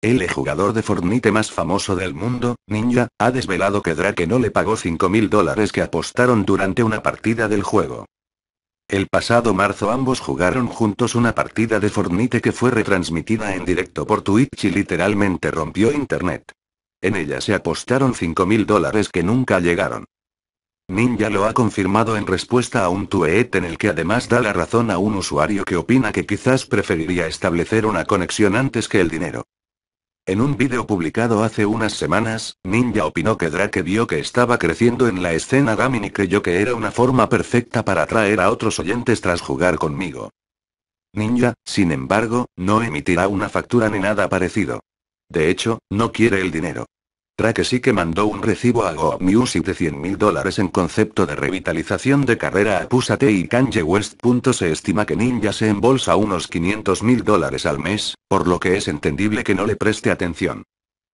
El jugador de Fortnite más famoso del mundo, Ninja, ha desvelado que Drake no le pagó 5 mil dólares que apostaron durante una partida del juego. El pasado marzo ambos jugaron juntos una partida de Fortnite que fue retransmitida en directo por Twitch y literalmente rompió internet. En ella se apostaron 5 mil dólares que nunca llegaron. Ninja lo ha confirmado en respuesta a un tweet en el que además da la razón a un usuario que opina que quizás preferiría establecer una conexión antes que el dinero. En un vídeo publicado hace unas semanas, Ninja opinó que Drake vio que estaba creciendo en la escena gaming y creyó que era una forma perfecta para atraer a otros oyentes tras jugar conmigo. Ninja, sin embargo, no emitirá una factura ni nada parecido. De hecho, no quiere el dinero. Track sí que mandó un recibo a Go Music de 100 mil dólares en concepto de revitalización de carrera a Pusate y Kanye West. Se estima que Ninja se embolsa unos 500 mil dólares al mes, por lo que es entendible que no le preste atención.